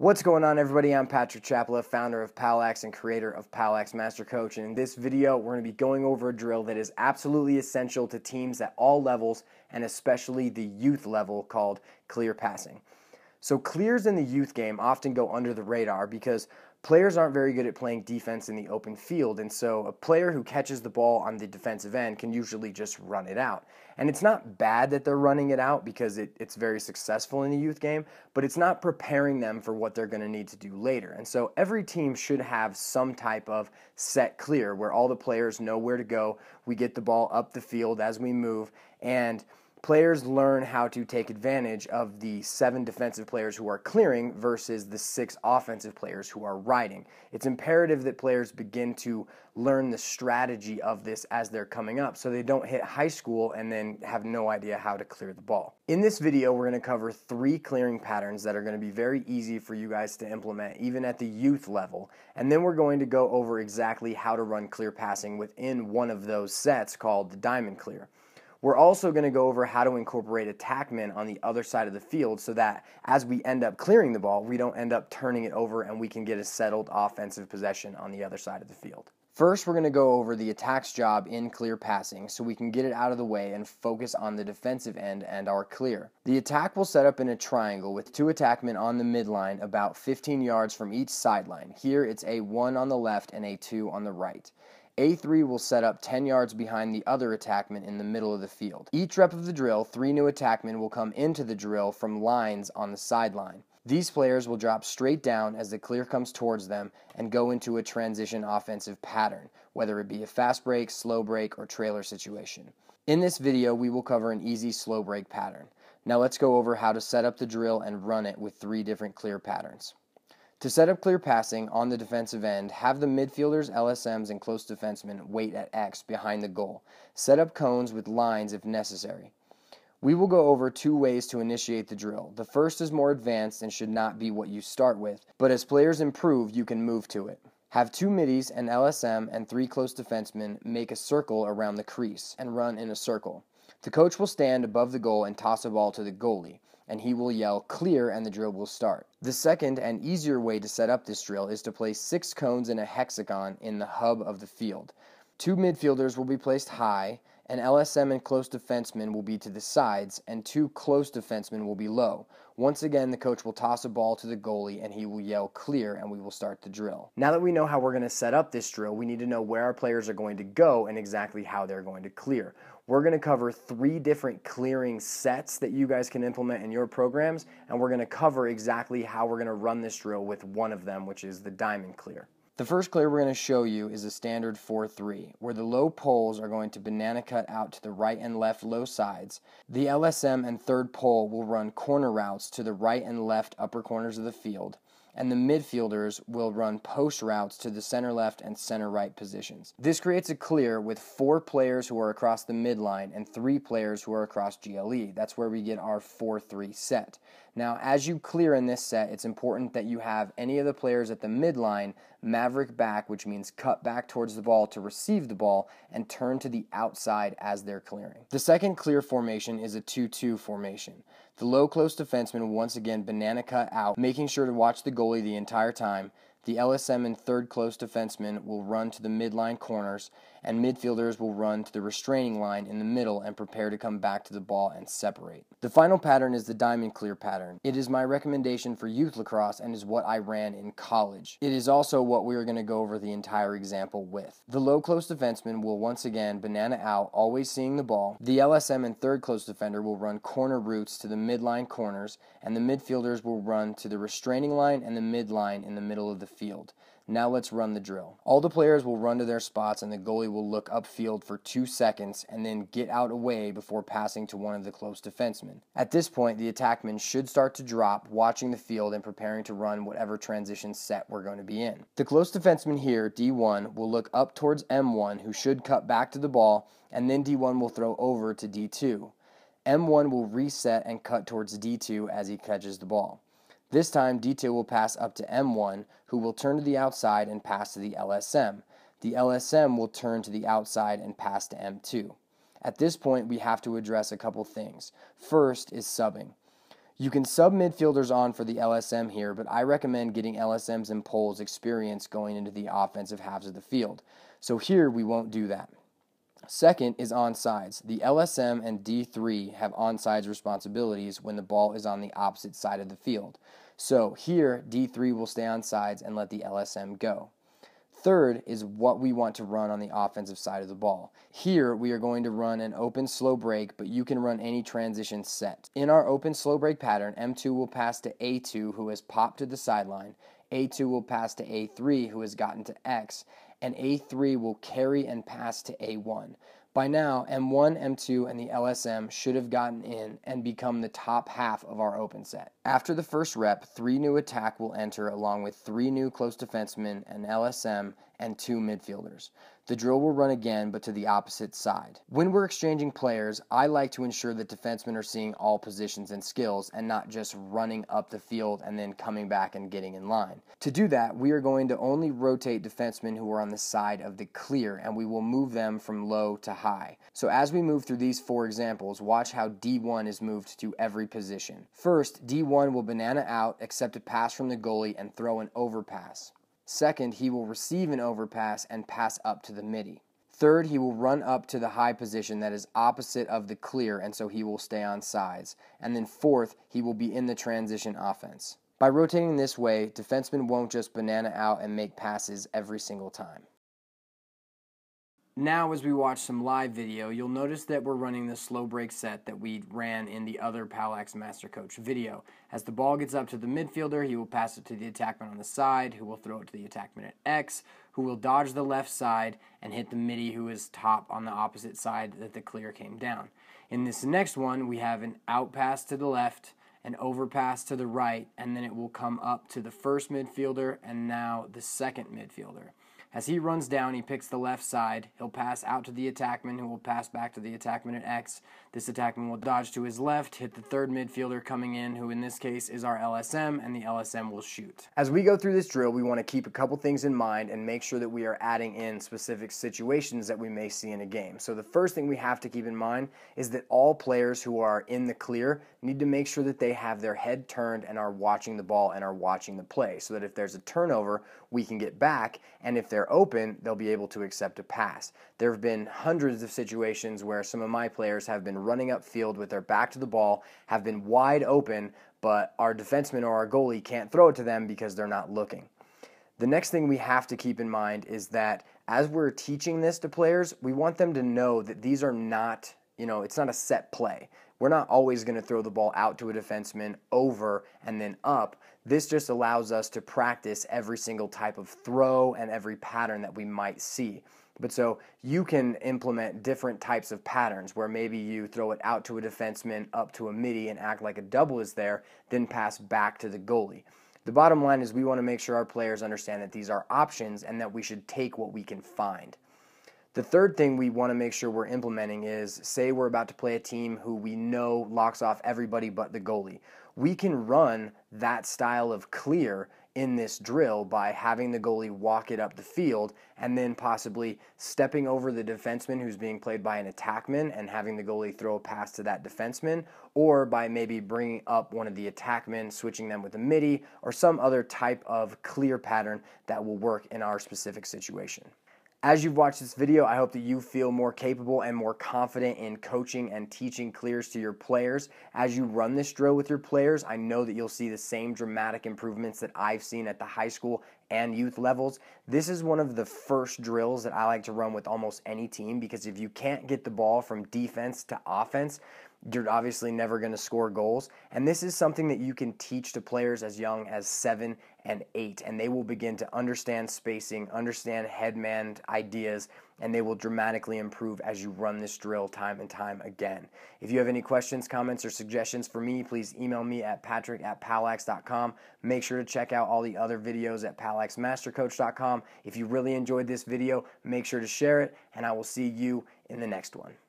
What's going on everybody? I'm Patrick Chapla, founder of Palax and creator of Palax Master Coach. And in this video, we're going to be going over a drill that is absolutely essential to teams at all levels and especially the youth level called clear passing. So clears in the youth game often go under the radar because players aren't very good at playing defense in the open field, and so a player who catches the ball on the defensive end can usually just run it out. And it's not bad that they're running it out because it, it's very successful in the youth game, but it's not preparing them for what they're going to need to do later. And so every team should have some type of set clear where all the players know where to go. We get the ball up the field as we move, and players learn how to take advantage of the seven defensive players who are clearing versus the six offensive players who are riding. It's imperative that players begin to learn the strategy of this as they're coming up so they don't hit high school and then have no idea how to clear the ball. In this video, we're going to cover three clearing patterns that are going to be very easy for you guys to implement, even at the youth level. And then we're going to go over exactly how to run clear passing within one of those sets called the diamond clear. We're also going to go over how to incorporate attackmen on the other side of the field so that as we end up clearing the ball, we don't end up turning it over and we can get a settled offensive possession on the other side of the field. First, we're going to go over the attack's job in clear passing so we can get it out of the way and focus on the defensive end and our clear. The attack will set up in a triangle with two attackmen on the midline about 15 yards from each sideline. Here it's a 1 on the left and a 2 on the right. A3 will set up 10 yards behind the other attackman in the middle of the field. Each rep of the drill, three new attackmen will come into the drill from lines on the sideline. These players will drop straight down as the clear comes towards them and go into a transition offensive pattern, whether it be a fast break, slow break, or trailer situation. In this video, we will cover an easy slow break pattern. Now let's go over how to set up the drill and run it with three different clear patterns. To set up clear passing on the defensive end, have the midfielders, LSMs, and close defensemen wait at X behind the goal. Set up cones with lines if necessary. We will go over two ways to initiate the drill. The first is more advanced and should not be what you start with, but as players improve, you can move to it. Have two middies, an LSM, and three close defensemen make a circle around the crease and run in a circle. The coach will stand above the goal and toss a ball to the goalie and he will yell clear and the drill will start. The second and easier way to set up this drill is to place six cones in a hexagon in the hub of the field. Two midfielders will be placed high, an LSM and close defenseman will be to the sides, and two close defensemen will be low. Once again, the coach will toss a ball to the goalie and he will yell clear, and we will start the drill. Now that we know how we're going to set up this drill, we need to know where our players are going to go and exactly how they're going to clear. We're going to cover three different clearing sets that you guys can implement in your programs, and we're going to cover exactly how we're going to run this drill with one of them, which is the diamond clear. The first clear we're going to show you is a standard 4-3, where the low poles are going to banana cut out to the right and left low sides. The LSM and third pole will run corner routes to the right and left upper corners of the field and the midfielders will run post routes to the center left and center right positions. This creates a clear with four players who are across the midline and three players who are across GLE. That's where we get our 4 3 set. Now, as you clear in this set, it's important that you have any of the players at the midline maverick back, which means cut back towards the ball to receive the ball and turn to the outside as they're clearing. The second clear formation is a 2 2 formation. The low close defenseman once again banana cut out, making sure to watch the goalie the entire time. The LSM and third close defenseman will run to the midline corners, and midfielders will run to the restraining line in the middle and prepare to come back to the ball and separate. The final pattern is the diamond clear pattern. It is my recommendation for youth lacrosse and is what I ran in college. It is also what we are going to go over the entire example with. The low close defenseman will once again banana out, always seeing the ball. The LSM and third close defender will run corner routes to the midline corners, and the midfielders will run to the restraining line and the midline in the middle of the field. Now let's run the drill. All the players will run to their spots and the goalie will look upfield for two seconds and then get out away before passing to one of the close defensemen. At this point, the attackmen should start to drop, watching the field and preparing to run whatever transition set we're going to be in. The close defenseman here, D1, will look up towards M1, who should cut back to the ball, and then D1 will throw over to D2. M1 will reset and cut towards D2 as he catches the ball. This time, D2 will pass up to M1, who will turn to the outside and pass to the LSM. The LSM will turn to the outside and pass to M2. At this point, we have to address a couple things. First is subbing. You can sub midfielders on for the LSM here, but I recommend getting LSMs and poles experience going into the offensive halves of the field. So here we won't do that. Second is onsides. The LSM and D3 have onsides responsibilities when the ball is on the opposite side of the field. So here, D3 will stay on sides and let the LSM go. Third is what we want to run on the offensive side of the ball. Here, we are going to run an open slow break, but you can run any transition set. In our open slow break pattern, M2 will pass to A2, who has popped to the sideline. A2 will pass to A3, who has gotten to X, and A3 will carry and pass to A1. By now, M1, M2, and the LSM should have gotten in and become the top half of our open set. After the first rep, three new attack will enter along with three new close defensemen, an LSM, and two midfielders. The drill will run again, but to the opposite side. When we're exchanging players, I like to ensure that defensemen are seeing all positions and skills and not just running up the field and then coming back and getting in line. To do that, we are going to only rotate defensemen who are on the side of the clear and we will move them from low to high. So as we move through these four examples, watch how D1 is moved to every position. First, D1 will banana out, accept a pass from the goalie, and throw an overpass. Second, he will receive an overpass and pass up to the midi. Third, he will run up to the high position that is opposite of the clear, and so he will stay on sides. And then fourth, he will be in the transition offense. By rotating this way, defensemen won't just banana out and make passes every single time. Now, as we watch some live video, you'll notice that we're running the slow break set that we ran in the other Palax Master Coach video. As the ball gets up to the midfielder, he will pass it to the attackman on the side, who will throw it to the attackman at X, who will dodge the left side and hit the midi, who is top on the opposite side that the clear came down. In this next one, we have an out pass to the left, an overpass to the right, and then it will come up to the first midfielder and now the second midfielder. As he runs down, he picks the left side. He'll pass out to the attackman, who will pass back to the attackman at X. This attackman will dodge to his left, hit the third midfielder coming in, who in this case is our LSM, and the LSM will shoot. As we go through this drill, we want to keep a couple things in mind and make sure that we are adding in specific situations that we may see in a game. So the first thing we have to keep in mind is that all players who are in the clear need to make sure that they have their head turned and are watching the ball and are watching the play so that if there's a turnover, we can get back, and if there's they're open, they'll be able to accept a pass. There have been hundreds of situations where some of my players have been running up field with their back to the ball, have been wide open, but our defenseman or our goalie can't throw it to them because they're not looking. The next thing we have to keep in mind is that as we're teaching this to players, we want them to know that these are not, you know, it's not a set play. We're not always going to throw the ball out to a defenseman over and then up. This just allows us to practice every single type of throw and every pattern that we might see. But so you can implement different types of patterns where maybe you throw it out to a defenseman, up to a midi, and act like a double is there, then pass back to the goalie. The bottom line is we want to make sure our players understand that these are options and that we should take what we can find. The third thing we want to make sure we're implementing is say we're about to play a team who we know locks off everybody but the goalie. We can run that style of clear in this drill by having the goalie walk it up the field and then possibly stepping over the defenseman who's being played by an attackman and having the goalie throw a pass to that defenseman, or by maybe bringing up one of the attackmen, switching them with a midi, or some other type of clear pattern that will work in our specific situation. As you've watched this video, I hope that you feel more capable and more confident in coaching and teaching clears to your players. As you run this drill with your players, I know that you'll see the same dramatic improvements that I've seen at the high school and youth levels. This is one of the first drills that I like to run with almost any team because if you can't get the ball from defense to offense, you're obviously never going to score goals. And this is something that you can teach to players as young as seven and eight, and they will begin to understand spacing, understand headman ideas, and they will dramatically improve as you run this drill time and time again. If you have any questions, comments, or suggestions for me, please email me at patrick at palax.com. Make sure to check out all the other videos at palaxmastercoach.com. If you really enjoyed this video, make sure to share it, and I will see you in the next one.